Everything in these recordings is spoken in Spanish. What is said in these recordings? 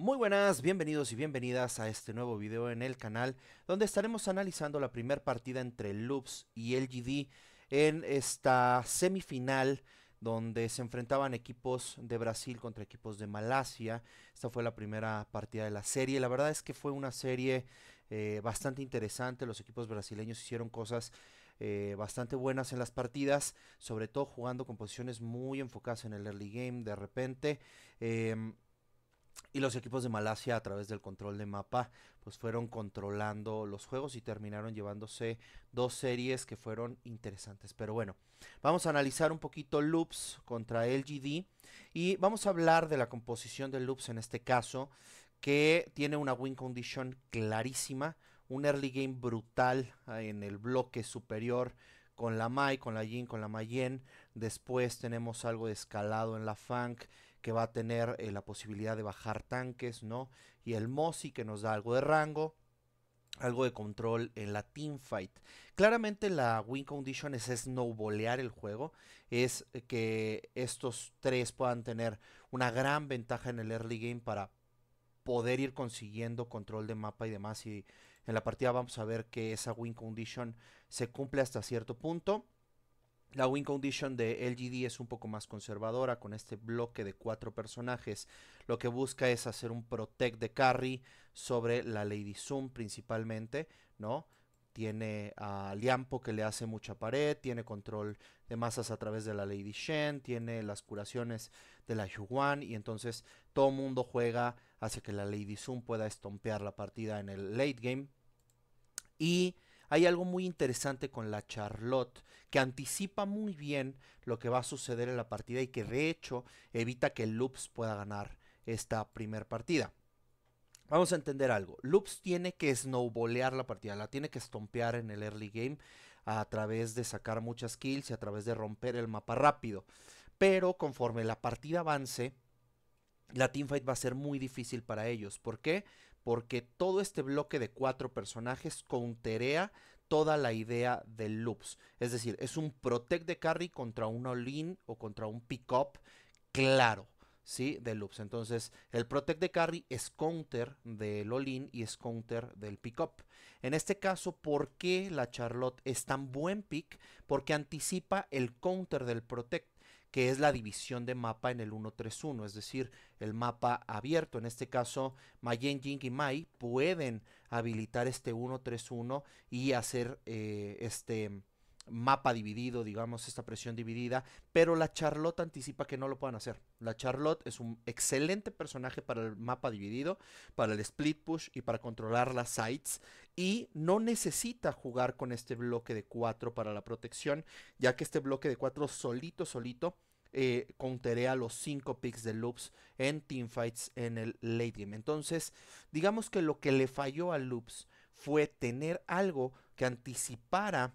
Muy buenas, bienvenidos y bienvenidas a este nuevo video en el canal donde estaremos analizando la primera partida entre Loops y LGD en esta semifinal donde se enfrentaban equipos de Brasil contra equipos de Malasia. Esta fue la primera partida de la serie. La verdad es que fue una serie eh, bastante interesante. Los equipos brasileños hicieron cosas eh, bastante buenas en las partidas, sobre todo jugando con posiciones muy enfocadas en el early game de repente. Em, y los equipos de Malasia a través del control de mapa pues fueron controlando los juegos y terminaron llevándose dos series que fueron interesantes. Pero bueno, vamos a analizar un poquito loops contra LGD y vamos a hablar de la composición de loops en este caso que tiene una win condition clarísima, un early game brutal ah, en el bloque superior con la Mai, con la Yin, con la Mayen. Después tenemos algo de escalado en la Funk que va a tener eh, la posibilidad de bajar tanques, ¿no? Y el Mossy que nos da algo de rango, algo de control en la teamfight. Claramente la win condition es snowbolear el juego, es eh, que estos tres puedan tener una gran ventaja en el early game para poder ir consiguiendo control de mapa y demás. Y en la partida vamos a ver que esa win condition se cumple hasta cierto punto. La win condition de LGD es un poco más conservadora con este bloque de cuatro personajes. Lo que busca es hacer un protect de carry sobre la Lady Zoom principalmente, ¿no? Tiene a Liampo que le hace mucha pared, tiene control de masas a través de la Lady Shen, tiene las curaciones de la Yuan y entonces todo mundo juega hace que la Lady Zoom pueda estompear la partida en el late game. Y hay algo muy interesante con la Charlotte que anticipa muy bien lo que va a suceder en la partida y que de hecho evita que Loops pueda ganar esta primer partida. Vamos a entender algo. Loops tiene que snowbolear la partida, la tiene que estompear en el early game a través de sacar muchas kills y a través de romper el mapa rápido. Pero conforme la partida avance, la teamfight va a ser muy difícil para ellos. ¿Por qué? porque todo este bloque de cuatro personajes counterea toda la idea de loops. Es decir, es un protect de carry contra un all-in o contra un pick-up claro de loops. Entonces, el protect de carry es counter del all y es counter del pick-up. En este caso, ¿por qué la Charlotte es tan buen pick? Porque anticipa el counter del protect que es la división de mapa en el 131, es decir, el mapa abierto. En este caso, Mayen, y Mai pueden habilitar este 131 y hacer eh, este mapa dividido, digamos, esta presión dividida, pero la Charlotte anticipa que no lo puedan hacer. La Charlotte es un excelente personaje para el mapa dividido, para el split push y para controlar las sites y no necesita jugar con este bloque de 4 para la protección, ya que este bloque de 4 solito, solito, eh, los 5 picks de Loops en teamfights en el late game. Entonces, digamos que lo que le falló a Loops fue tener algo que anticipara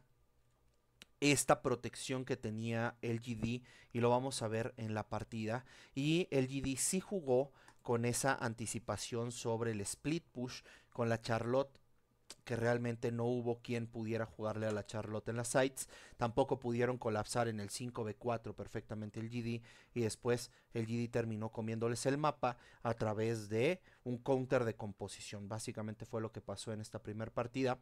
esta protección que tenía el GD y lo vamos a ver en la partida. Y el GD sí jugó con esa anticipación sobre el split push con la Charlotte que realmente no hubo quien pudiera jugarle a la Charlotte en las sites. Tampoco pudieron colapsar en el 5v4 perfectamente el GD. Y después el GD terminó comiéndoles el mapa a través de un counter de composición. Básicamente fue lo que pasó en esta primera partida.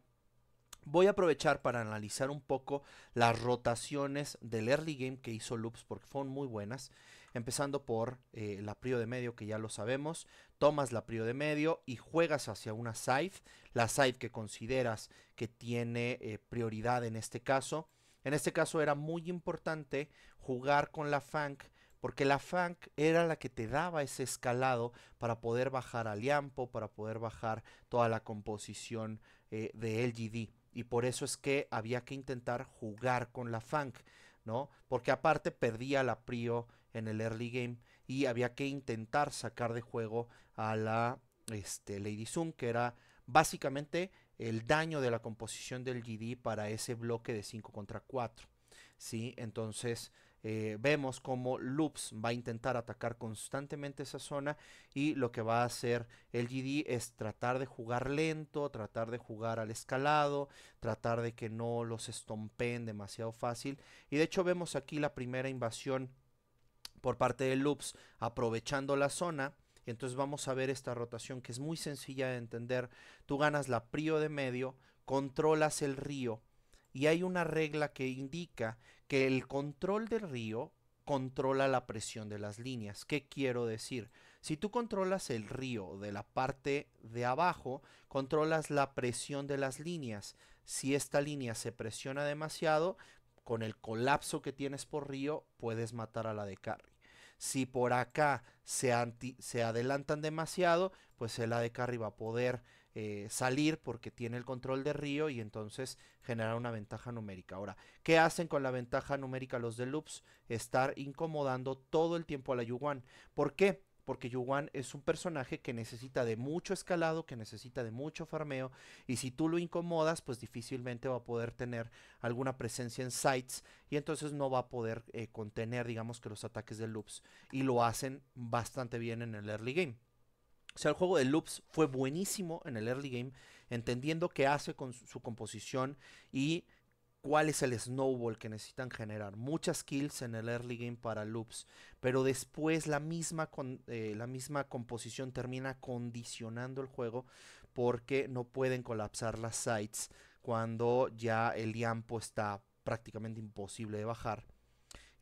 Voy a aprovechar para analizar un poco las rotaciones del early game que hizo Loops porque fueron muy buenas. Empezando por eh, la prio de medio que ya lo sabemos. Tomas la prio de medio y juegas hacia una side. La side que consideras que tiene eh, prioridad en este caso. En este caso era muy importante jugar con la Funk porque la Funk era la que te daba ese escalado para poder bajar al Liampo, para poder bajar toda la composición eh, de LGD y por eso es que había que intentar jugar con la Funk, ¿no? Porque aparte perdía la Prio en el early game y había que intentar sacar de juego a la este, Lady Zoom, que era básicamente el daño de la composición del GD para ese bloque de 5 contra 4. ¿sí? Entonces, eh, vemos como Loops va a intentar atacar constantemente esa zona y lo que va a hacer el GD es tratar de jugar lento, tratar de jugar al escalado, tratar de que no los estompen demasiado fácil. Y de hecho vemos aquí la primera invasión por parte de Loops aprovechando la zona. Entonces vamos a ver esta rotación que es muy sencilla de entender. Tú ganas la prio de medio, controlas el río y hay una regla que indica que el control del río controla la presión de las líneas. ¿Qué quiero decir? Si tú controlas el río de la parte de abajo, controlas la presión de las líneas. Si esta línea se presiona demasiado, con el colapso que tienes por río, puedes matar a la de carry. Si por acá se, adelantan demasiado, pues el de carry va a poder eh, salir porque tiene el control de Río y entonces generar una ventaja numérica. Ahora, ¿qué hacen con la ventaja numérica los de loops? Estar incomodando todo el tiempo a la yuguan ¿Por qué? porque yuguan es un personaje que necesita de mucho escalado, que necesita de mucho farmeo, y si tú lo incomodas, pues difícilmente va a poder tener alguna presencia en sites, y entonces no va a poder eh, contener, digamos que los ataques de loops, y lo hacen bastante bien en el early game. O sea, el juego de loops fue buenísimo en el early game, entendiendo qué hace con su, composición y cuál es el snowball que necesitan generar. Muchas kills en el early game para loops, pero después la misma, eh, la misma composición termina condicionando el juego porque no pueden colapsar las sites cuando ya el tiempo está prácticamente imposible de bajar.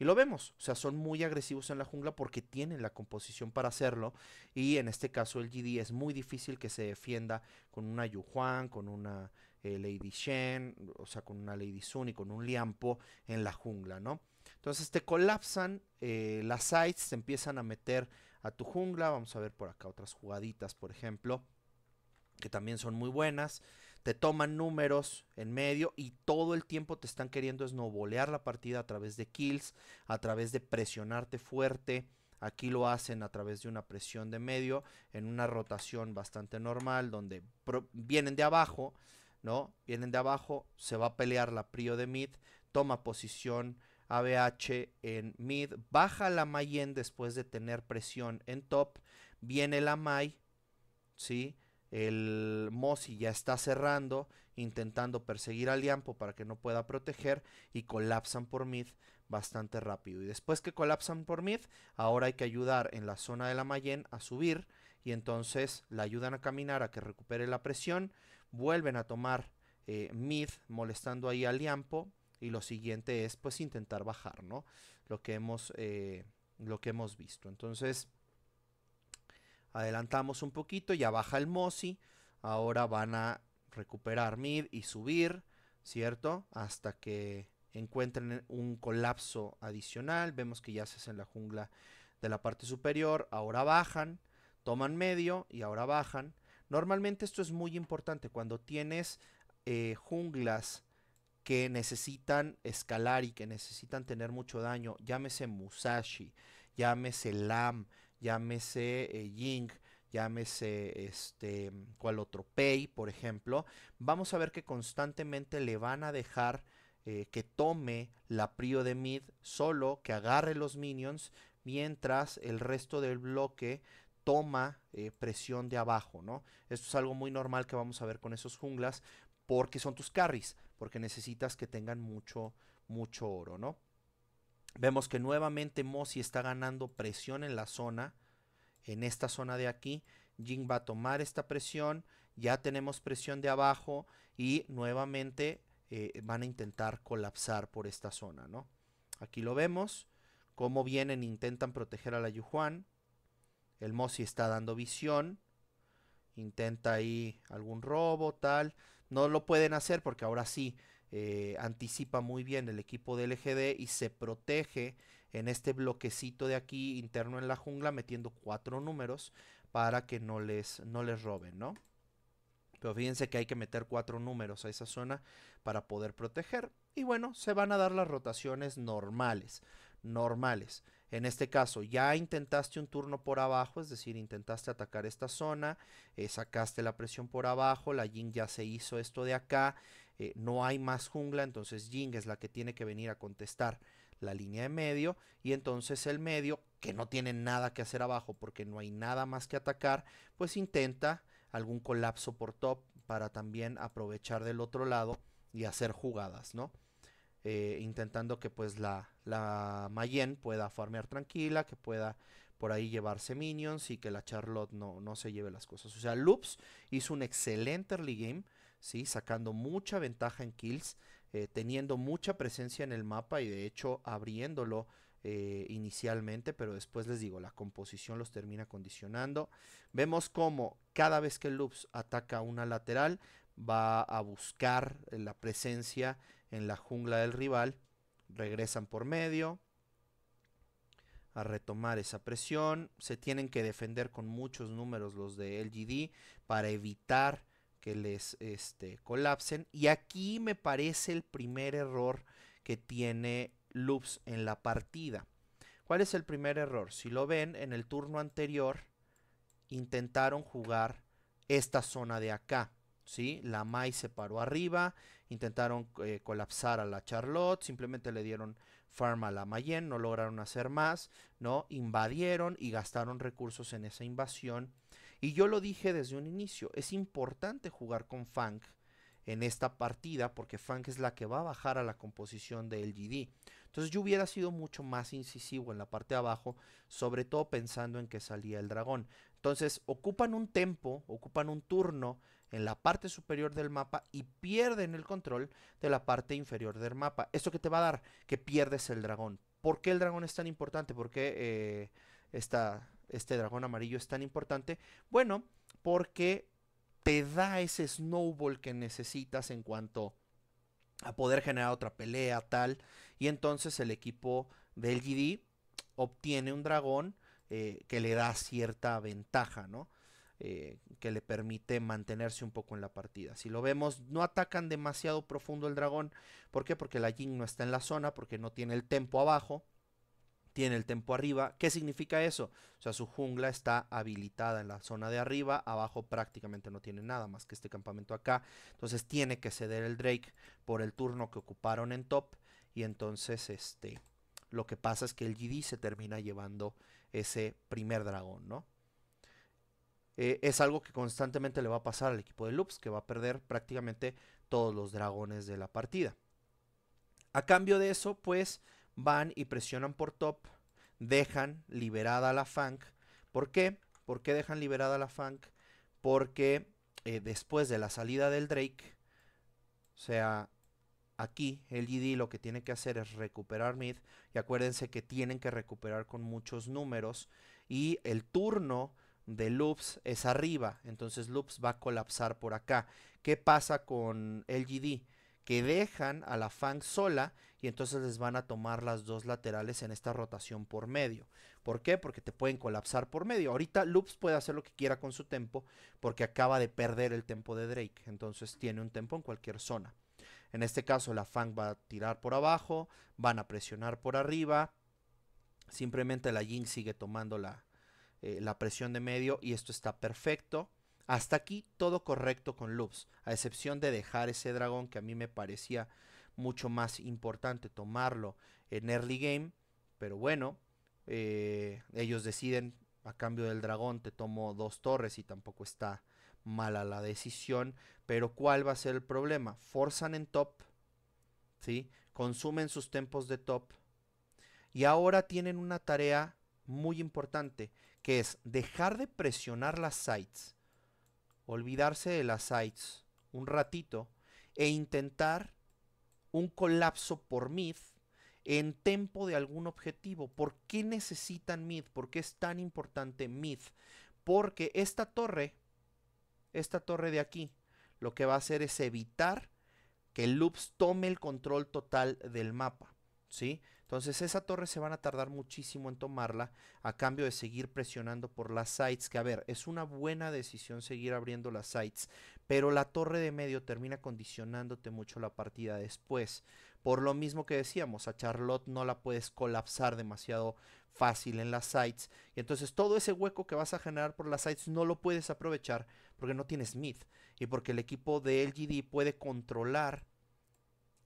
Y lo vemos, o sea, son muy agresivos en la jungla porque tienen la composición para hacerlo. Y en este caso el GD es muy difícil que se defienda con una Yu Juan, con una eh, Lady Shen, o sea, con una Lady Sun y con un Liampo en la jungla, ¿no? Entonces te colapsan eh, las sites, se empiezan a meter a tu jungla. Vamos a ver por acá otras jugaditas, por ejemplo, que también son muy buenas te toman números en medio y todo el tiempo te están queriendo esnobolear la partida a través de kills, a través de presionarte fuerte. Aquí lo hacen a través de una presión de medio, en una rotación bastante normal, donde vienen de abajo, ¿no? Vienen de abajo, se va a pelear la Prio de mid, toma posición ABH en mid, baja la Mayen después de tener presión en top, viene la May, ¿sí? el Mossi ya está cerrando, intentando perseguir al Liampo para que no pueda proteger y colapsan por mid bastante rápido. Y después que colapsan por mid, ahora hay que ayudar en la zona de la Mayen a subir y entonces la ayudan a caminar a que recupere la presión, vuelven a tomar eh, mid molestando ahí al Liampo y lo siguiente es pues intentar bajar, ¿no? Lo que hemos, eh, lo que hemos visto. Entonces... Adelantamos un poquito, ya baja el Mosi Ahora van a recuperar mid y subir, ¿cierto? Hasta que encuentren un colapso adicional. Vemos que ya se hace en la jungla de la parte superior. Ahora bajan, toman medio y ahora bajan. Normalmente esto es muy importante cuando tienes eh, junglas que necesitan escalar y que necesitan tener mucho daño. Llámese Musashi, llámese Lam, llámese eh, Ying, llámese este, cual otro Pay, por ejemplo, vamos a ver que constantemente le van a dejar eh, que tome la prio de mid, solo que agarre los minions, mientras el resto del bloque toma eh, presión de abajo, ¿no? Esto es algo muy normal que vamos a ver con esos junglas, porque son tus carries, porque necesitas que tengan mucho, mucho oro, ¿no? Vemos que nuevamente Mossi está ganando presión en la zona, en esta zona de aquí. Jin va a tomar esta presión, ya tenemos presión de abajo y nuevamente eh, van a intentar colapsar por esta zona, ¿no? Aquí lo vemos, cómo vienen, intentan proteger a la Yuhuan. El Mossi está dando visión, intenta ahí algún robo, tal. No lo pueden hacer porque ahora sí eh, anticipa muy bien el equipo de LGD y se protege en este bloquecito de aquí interno en la jungla metiendo cuatro números para que no les, no les roben, ¿no? Pero fíjense que hay que meter cuatro números a esa zona para poder proteger. Y bueno, se van a dar las rotaciones normales. Normales. En este caso, ya intentaste un turno por abajo, es decir, intentaste atacar esta zona, eh, sacaste la presión por abajo, la Jin ya se hizo esto de acá, eh, no hay más jungla, entonces Jing es la que tiene que venir a contestar la línea de medio y entonces el medio, que no tiene nada que hacer abajo porque no hay nada más que atacar, pues intenta algún colapso por top para también aprovechar del otro lado y hacer jugadas, ¿no? Eh, intentando que pues la, la Mayen pueda farmear tranquila, que pueda por ahí llevarse minions y que la Charlotte no, no se lleve las cosas. O sea, Loops hizo un excelente early game ¿sí? sacando mucha ventaja en kills, eh, teniendo mucha presencia en el mapa y de hecho abriéndolo eh, inicialmente, pero después les digo, la composición los termina condicionando. Vemos como cada vez que Loops ataca una lateral, va a buscar eh, la presencia en la jungla del rival, regresan por medio a retomar esa presión, se tienen que defender con muchos números los de LGD para evitar que les este, colapsen. Y aquí me parece el primer error que tiene Loops en la partida. ¿Cuál es el primer error? Si lo ven, en el turno anterior intentaron jugar esta zona de acá. ¿sí? La Mai se paró arriba, intentaron eh, colapsar a la Charlotte, simplemente le dieron farm a la Mayen no lograron hacer más, ¿no? Invadieron y gastaron recursos en esa invasión y yo lo dije desde un inicio, es importante jugar con Funk en esta partida porque Funk es la que va a bajar a la composición de LGD. Entonces yo hubiera sido mucho más incisivo en la parte de abajo, sobre todo pensando en que salía el dragón. Entonces ocupan un tempo, ocupan un turno en la parte superior del mapa y pierden el control de la parte inferior del mapa. ¿Esto qué te va a dar? Que pierdes el dragón. ¿Por qué el dragón es tan importante? Porque eh, esta este dragón amarillo es tan importante? Bueno, porque te da ese snowball que necesitas en cuanto a poder generar otra pelea, tal. Y entonces el equipo del GD obtiene un dragón eh, que le da cierta ventaja, ¿no? Eh, que le permite mantenerse un poco en la partida. Si lo vemos, no atacan demasiado profundo el dragón. ¿Por qué? Porque la Jin no está en la zona, porque no tiene el tempo abajo tiene el tempo arriba. ¿Qué significa eso? O sea, su jungla está habilitada en la zona de arriba, abajo prácticamente no tiene nada más que este campamento acá. Entonces tiene que ceder el Drake por el turno que ocuparon en top. Y entonces este, lo que pasa es que el GD se termina llevando ese primer dragón, ¿no? Eh, es algo que constantemente le va a pasar al equipo de Loops, que va a perder prácticamente todos los dragones de la partida. A cambio de eso, pues van y presionan por top, dejan liberada la Funk. ¿Por qué? ¿Por qué dejan liberada la Funk? Porque eh, después de la salida del Drake, o sea, aquí el GD lo que tiene que hacer es recuperar mid. Y acuérdense que tienen que recuperar con muchos números. Y el turno de Loops es arriba. Entonces Loops va a colapsar por acá. ¿Qué pasa con el GD? que dejan a la Fang sola y entonces les van a tomar las dos laterales en esta rotación por medio. ¿Por qué? Porque te pueden colapsar por medio. Ahorita Loops puede hacer lo que quiera con su tempo porque acaba de perder el tempo de Drake, entonces tiene un tempo en cualquier zona. En este caso la Fang va a tirar por abajo, van a presionar por arriba, simplemente la Jin sigue tomando la, eh, la presión de medio y esto está perfecto. Hasta aquí todo correcto con loops, a excepción de dejar ese dragón que a mí me parecía mucho más importante tomarlo en early game. Pero bueno, eh, ellos deciden a cambio del dragón te tomo dos torres y tampoco está mala la decisión. Pero ¿cuál va a ser el problema? Forzan en top, ¿sí? Consumen sus tempos de top. Y ahora tienen una tarea muy importante, que es dejar de presionar las sites olvidarse de las sites un ratito e intentar un colapso por mid en tempo de algún objetivo. ¿Por qué necesitan mid? ¿Por qué es tan importante mid? Porque esta torre, esta torre de aquí, lo que va a hacer es evitar que el Loops tome el control total del mapa. ¿Sí? Entonces esa torre se van a tardar muchísimo en tomarla a cambio de seguir presionando por las sites, que a ver, es una buena decisión seguir abriendo las sites, pero la torre de medio termina condicionándote mucho la partida después. Por lo mismo que decíamos, a Charlotte no la puedes colapsar demasiado fácil en las sites. Y entonces todo ese hueco que vas a generar por las sites no lo puedes aprovechar porque no tienes mid y porque el equipo de LGD puede controlar,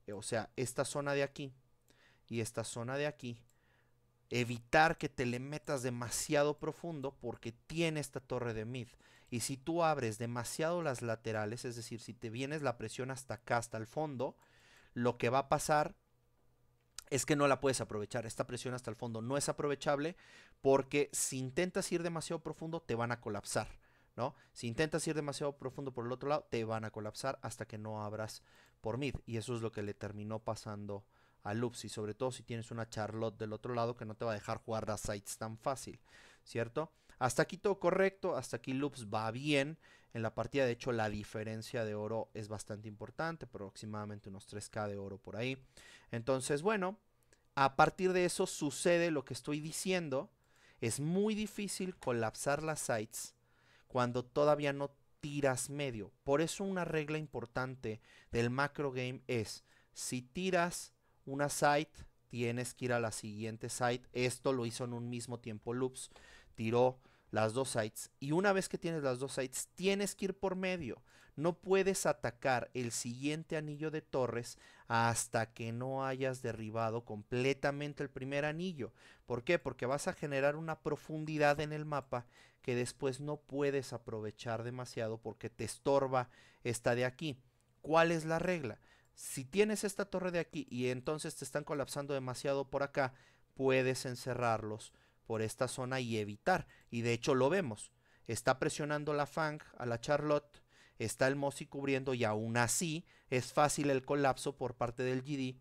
eh, o sea, esta zona de aquí y esta zona de aquí. Evitar que te le metas demasiado profundo porque tiene esta torre de mid. Y si tú abres demasiado las laterales, es decir, si te vienes la presión hasta acá, hasta el fondo, lo que va a pasar es que no la puedes aprovechar. Esta presión hasta el fondo no es aprovechable porque si intentas ir demasiado profundo te van a colapsar, ¿no? Si intentas ir demasiado profundo por el otro lado te van a colapsar hasta que no abras por mid y eso es lo que le terminó pasando a loops y sobre todo si tienes una Charlotte del otro lado que no te va a dejar jugar las sites tan fácil, ¿cierto? Hasta aquí todo correcto, hasta aquí loops va bien. En la partida de hecho la diferencia de oro es bastante importante, aproximadamente unos 3k de oro por ahí. Entonces bueno, a partir de eso sucede lo que estoy diciendo. Es muy difícil colapsar las sites cuando todavía no tiras medio. Por eso una regla importante del macro game es, si tiras una site, tienes que ir a la siguiente site. Esto lo hizo en un mismo tiempo Loops. Tiró las dos sites. Y una vez que tienes las dos sites, tienes que ir por medio. No puedes atacar el siguiente anillo de torres hasta que no hayas derribado completamente el primer anillo. ¿Por qué? Porque vas a generar una profundidad en el mapa que después no puedes aprovechar demasiado porque te estorba esta de aquí. ¿Cuál es la regla? si tienes esta torre de aquí y entonces te están colapsando demasiado por acá, puedes encerrarlos por esta zona y evitar. Y de hecho lo vemos. Está presionando la Fang a la Charlotte, está el Mossy cubriendo y aún así es fácil el colapso por parte del GD.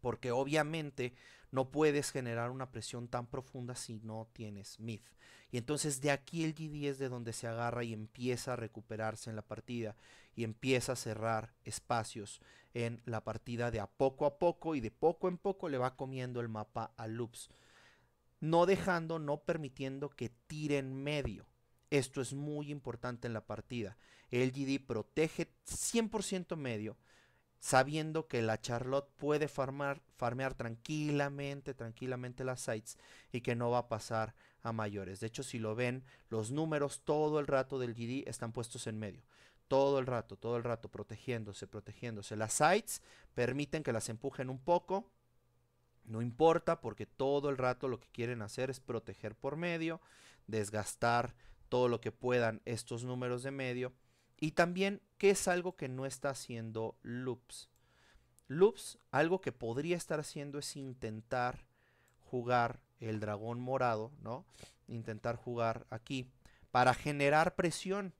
Porque obviamente no puedes generar una presión tan profunda si no tienes Myth. Y entonces de aquí el GD es de donde se agarra y empieza a recuperarse en la partida y empieza a cerrar espacios en la partida de a poco a poco y de poco en poco le va comiendo el mapa a loops. No dejando, no permitiendo que tire en medio. Esto es muy importante en la partida. El GD protege 100% medio sabiendo que la Charlotte puede farmar, farmear tranquilamente, tranquilamente las sites y que no va a pasar a mayores. De hecho, si lo ven, los números todo el rato del GD están puestos en medio. Todo el rato, todo el rato, protegiéndose, protegiéndose. Las sites permiten que las empujen un poco. No importa porque todo el rato lo que quieren hacer es proteger por medio, desgastar todo lo que puedan estos números de medio y también, ¿qué es algo que no está haciendo Loops? Loops, algo que podría estar haciendo es intentar jugar el dragón morado, ¿no? Intentar jugar aquí para generar presión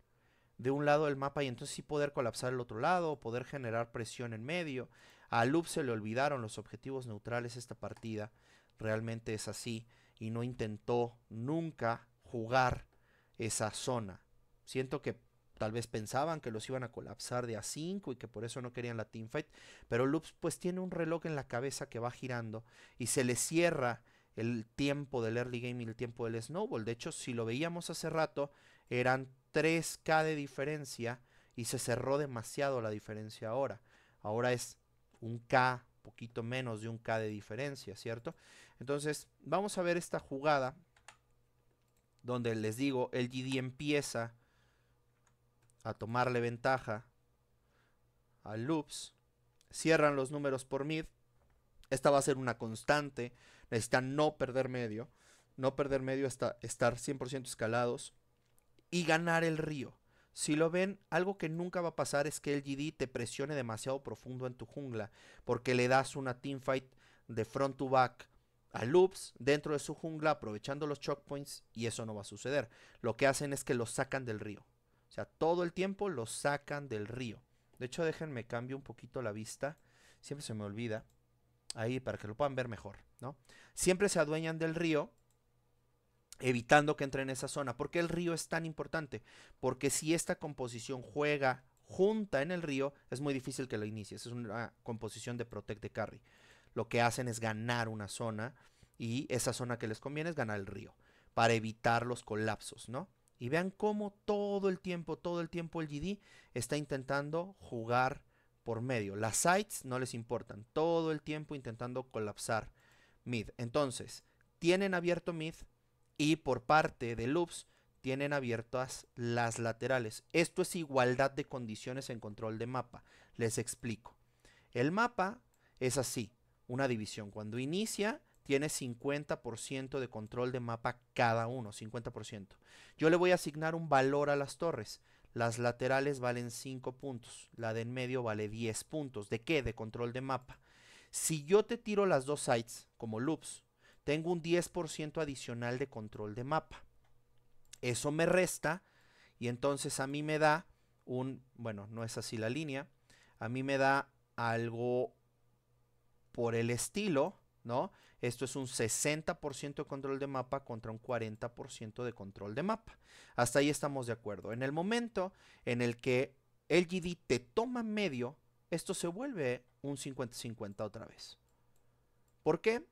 de un lado del mapa y entonces sí poder colapsar el otro lado, poder generar presión en medio. A Loops se le olvidaron los objetivos neutrales esta partida, realmente es así y no intentó nunca jugar esa zona. Siento que Tal vez pensaban que los iban a colapsar de a 5 y que por eso no querían la teamfight. Pero Loops pues tiene un reloj en la cabeza que va girando y se le cierra el tiempo del early game y el tiempo del snowball. De hecho, si lo veíamos hace rato, eran 3K de diferencia y se cerró demasiado la diferencia ahora. Ahora es un K, poquito menos de un K de diferencia, ¿cierto? Entonces, vamos a ver esta jugada donde les digo, el GD empieza a tomarle ventaja A loops. Cierran los números por mid. Esta va a ser una constante. Necesitan no perder medio. No perder medio hasta estar 100% escalados. Y ganar el río. Si lo ven, algo que nunca va a pasar es que el GD te presione demasiado profundo en tu jungla. Porque le das una teamfight de front to back a loops dentro de su jungla aprovechando los choke points y eso no va a suceder. Lo que hacen es que los sacan del río. O sea, todo el tiempo lo sacan del río. De hecho, déjenme cambio un poquito la vista. Siempre se me olvida. Ahí para que lo puedan ver mejor, ¿no? Siempre se adueñan del río, evitando que entre en esa zona. ¿Por qué el río es tan importante? Porque si esta composición juega junta en el río, es muy difícil que la inicies. Es una composición de protect de carry. Lo que hacen es ganar una zona y esa zona que les conviene es ganar el río para evitar los colapsos, ¿no? Y vean cómo todo el tiempo, todo el tiempo el GD está intentando jugar por medio. Las sites no les importan. Todo el tiempo intentando colapsar mid. Entonces, tienen abierto mid y por parte de loops tienen abiertas las laterales. Esto es igualdad de condiciones en control de mapa. Les explico. El mapa es así, una división. Cuando inicia, tiene 50% de control de mapa cada uno, 50%. Yo le voy a asignar un valor a las torres. Las laterales valen 5 puntos, la de en medio vale 10 puntos. ¿De qué? De control de mapa. Si yo te tiro las dos sites como loops, tengo un 10% adicional de control de mapa. Eso me resta y entonces a mí me da un, bueno, no es así la línea, a mí me da algo por el estilo ¿no? Esto es un 60% de control de mapa contra un 40% de control de mapa. Hasta ahí estamos de acuerdo. En el momento en el que el GD te toma medio, esto se vuelve un 50-50 otra vez. ¿Por qué?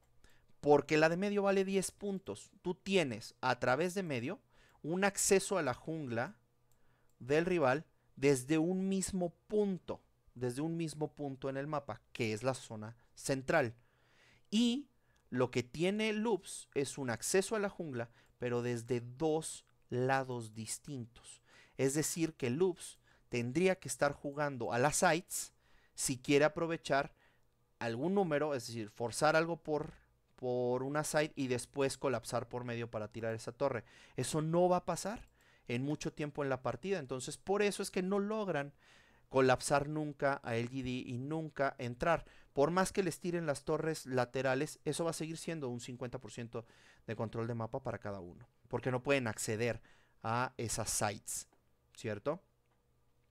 Porque la de medio vale 10 puntos. Tú tienes a través de medio un acceso a la jungla del rival desde un mismo punto, desde un mismo punto en el mapa, que es la zona central. Y lo que tiene Loops es un acceso a la jungla, pero desde dos lados distintos. Es decir, que Loops tendría que estar jugando a las sites si quiere aprovechar algún número, es decir, forzar algo por, por una site y después colapsar por medio para tirar esa torre. Eso no va a pasar en mucho tiempo en la partida. Entonces, por eso es que no logran colapsar nunca a LGD y nunca entrar. Por más que les tiren las torres laterales, eso va a seguir siendo un 50% de control de mapa para cada uno. Porque no pueden acceder a esas sites, ¿cierto?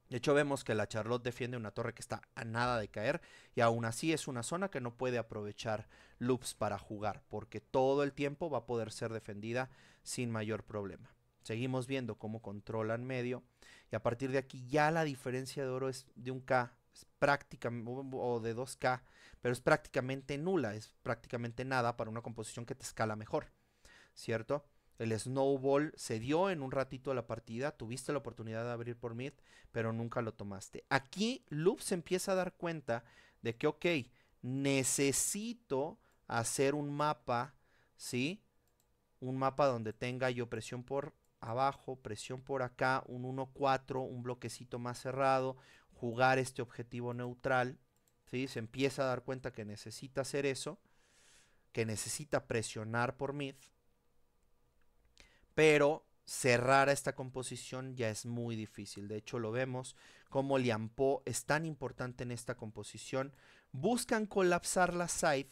De hecho, vemos que la Charlotte defiende una torre que está a nada de caer y aún así es una zona que no puede aprovechar loops para jugar porque todo el tiempo va a poder ser defendida sin mayor problema. Seguimos viendo cómo controlan medio y a partir de aquí ya la diferencia de oro es de un K práctica prácticamente, o de 2K, pero es prácticamente nula, es prácticamente nada para una composición que te escala mejor, ¿cierto? El snowball se dio en un ratito a la partida, tuviste la oportunidad de abrir por mid, pero nunca lo tomaste. Aquí Loop se empieza a dar cuenta de que, ok, necesito hacer un mapa, ¿sí? Un mapa donde tenga yo presión por abajo, presión por acá, un 1-4, un bloquecito más cerrado, jugar este objetivo neutral, ¿sí? se empieza a dar cuenta que necesita hacer eso, que necesita presionar por mid, pero cerrar esta composición ya es muy difícil. De hecho, lo vemos como Liampo es tan importante en esta composición. Buscan colapsar la side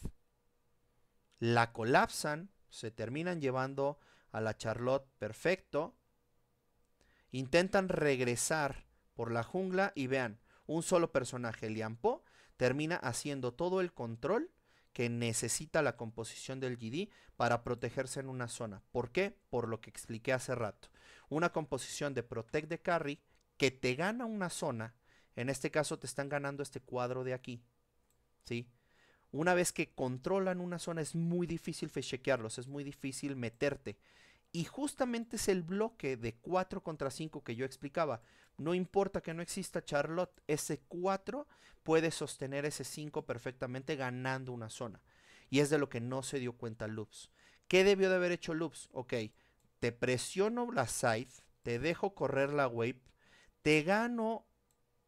la colapsan, se terminan llevando a la Charlotte perfecto. Intentan regresar por la jungla y vean, un solo personaje, Po, termina haciendo todo el control que necesita la composición del GD para protegerse en una zona. ¿Por qué? Por lo que expliqué hace rato. Una composición de Protect de Carry que te gana una zona, en este caso te están ganando este cuadro de aquí. ¿Sí? Una vez que controlan una zona es muy difícil fechequearlos, es muy difícil meterte. Y justamente es el bloque de 4 contra 5 que yo explicaba. No importa que no exista Charlotte, ese 4 puede sostener ese 5 perfectamente ganando una zona. Y es de lo que no se dio cuenta Loops. ¿Qué debió de haber hecho Loops? Ok, te presiono la side, te dejo correr la wave, te gano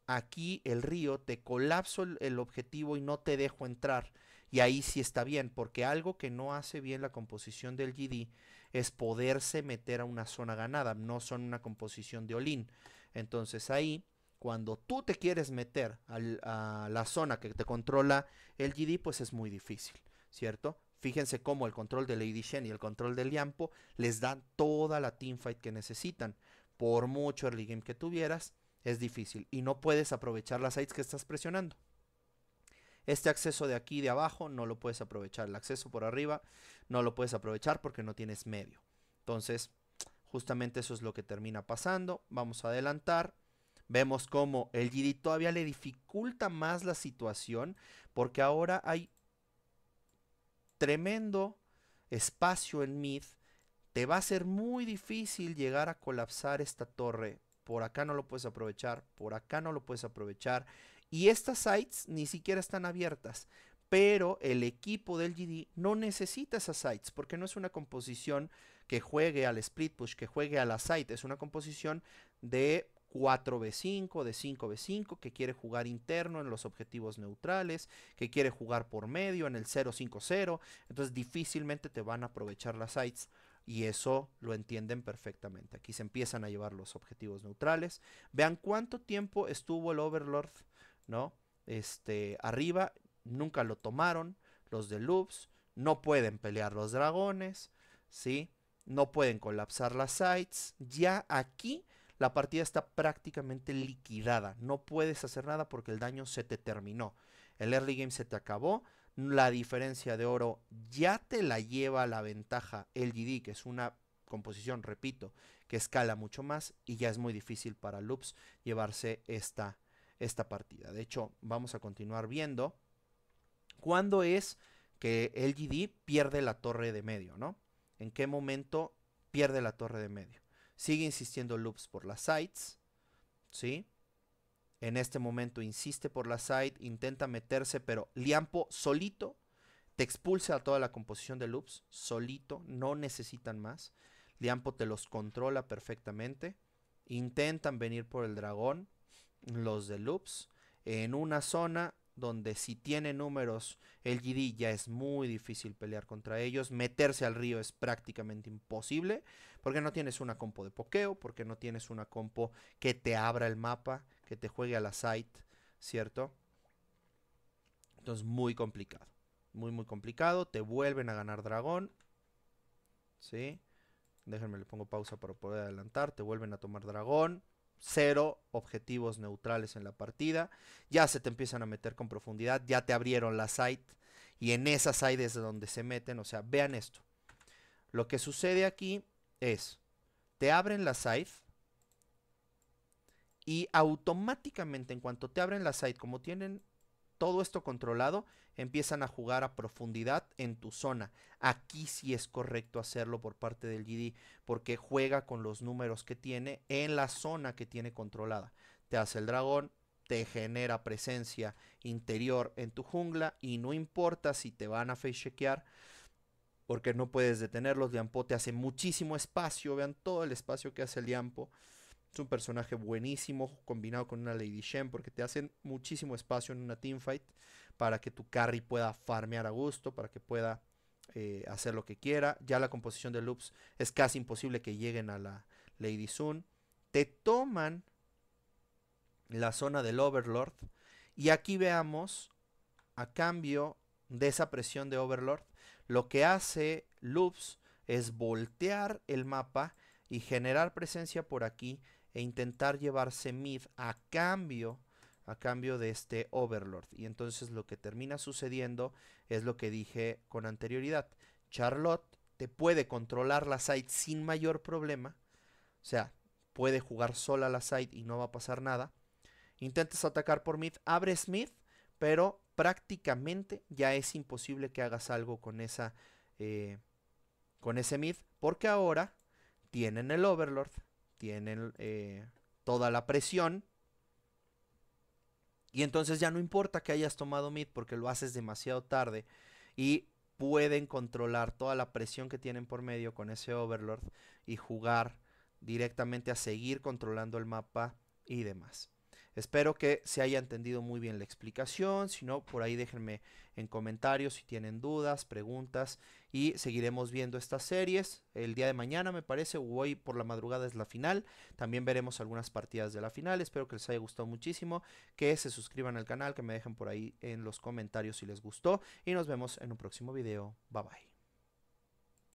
aquí el río, te colapso el, el, objetivo y no te dejo entrar. Y ahí sí está bien, porque algo que no hace bien la composición del GD es poderse meter a una zona ganada, no son una composición de Olin. Entonces ahí, cuando tú te quieres meter a la zona que te controla el GD, pues es muy difícil, ¿cierto? Fíjense cómo el control de Lady Shen y el control del Liampo les dan toda la teamfight que necesitan. Por mucho early game que tuvieras, es difícil y no puedes aprovechar las sites que estás presionando. Este acceso de aquí de abajo no lo puedes aprovechar. El acceso por arriba no lo puedes aprovechar porque no tienes medio. Entonces, Justamente eso es lo que termina pasando. Vamos a adelantar. Vemos cómo el GD todavía le dificulta más la situación porque ahora hay tremendo espacio en mid. Te va a ser muy difícil llegar a colapsar esta torre. Por acá no lo puedes aprovechar, por acá no lo puedes aprovechar. Y estas sites ni siquiera están abiertas. Pero el equipo del GD no necesita esas sites porque no es una composición que juegue al split push, que juegue a la side. Es una composición de 4v5, de 5v5, que quiere jugar interno en los objetivos neutrales, que quiere jugar por medio en el 0-5-0. Entonces difícilmente te van a aprovechar las sites y eso lo entienden perfectamente. Aquí se empiezan a llevar los objetivos neutrales. Vean cuánto tiempo estuvo el Overlord, ¿no? Este, arriba, nunca lo tomaron los de Loops, no pueden pelear los dragones, ¿sí? no pueden colapsar las sites. Ya aquí la partida está prácticamente liquidada. No puedes hacer nada porque el daño se te terminó. El early game se te acabó. La diferencia de oro ya te la lleva la ventaja LGD, que es una composición, repito, que escala mucho más y ya es muy difícil para Loops llevarse esta, esta partida. De hecho, vamos a continuar viendo cuándo es que LGD pierde la torre de medio, ¿no? en qué momento pierde la torre de medio. Sigue insistiendo loops por las sides, ¿sí? En este momento insiste por la side, intenta meterse, pero Liampo solito te expulsa a toda la composición de loops, solito, no necesitan más. Liampo te los controla perfectamente. Intentan venir por el dragón, los de loops. En una zona donde si tiene números el GD ya es muy difícil pelear contra ellos, meterse al río es prácticamente imposible, porque no tienes una compo de pokeo, porque no tienes una compo que te abra el mapa, que te juegue a la site, ¿cierto? Entonces muy complicado, muy muy complicado, te vuelven a ganar dragón, ¿sí? Déjenme le pongo pausa para poder adelantar, te vuelven a tomar dragón, cero objetivos neutrales en la partida. Ya se te empiezan a meter con profundidad, ya te abrieron la site y en esa site es donde se meten. O sea, vean esto. Lo que sucede aquí es, te abren la site y automáticamente en cuanto te abren la site, como tienen todo esto controlado, empiezan a jugar a profundidad en tu zona. Aquí sí es correcto hacerlo por parte del GD, porque juega con los números que tiene en la zona que tiene controlada. Te hace el dragón, te genera presencia interior en tu jungla y no importa si te van a face chequear porque no puedes detenerlos. Liampo te hace muchísimo espacio, vean todo el espacio que hace el Liampo. Es un personaje buenísimo combinado con una Lady Shen porque te hacen muchísimo espacio en una teamfight para que tu carry pueda farmear a gusto, para que pueda eh, hacer lo que quiera. Ya la composición de loops es casi imposible que lleguen a la Lady Sun. Te toman la zona del Overlord y aquí veamos a cambio de esa presión de Overlord lo que hace loops es voltear el mapa y generar presencia por aquí e intentar llevarse Mid a cambio a cambio de este Overlord. Y entonces lo que termina sucediendo es lo que dije con anterioridad. Charlotte te puede controlar la side sin mayor problema. O sea, puede jugar sola la side y no va a pasar nada. Intentas atacar por Mid, abres Mid, pero prácticamente ya es imposible que hagas algo con esa... Eh, con ese Mid, porque ahora tienen el Overlord tienen eh, toda la presión. Y entonces ya no importa que hayas tomado mid porque lo haces demasiado tarde y pueden controlar toda la presión que tienen por medio con ese overlord y jugar directamente a seguir controlando el mapa y demás. Espero que se haya entendido muy bien la explicación. Si no, por ahí déjenme en comentarios si tienen dudas, preguntas. Y seguiremos viendo estas series. El día de mañana me parece, o hoy por la madrugada es la final. También veremos algunas partidas de la final. Espero que les haya gustado muchísimo. Que se suscriban al canal, que me dejen por ahí en los comentarios si les gustó. Y nos vemos en un próximo video. Bye bye.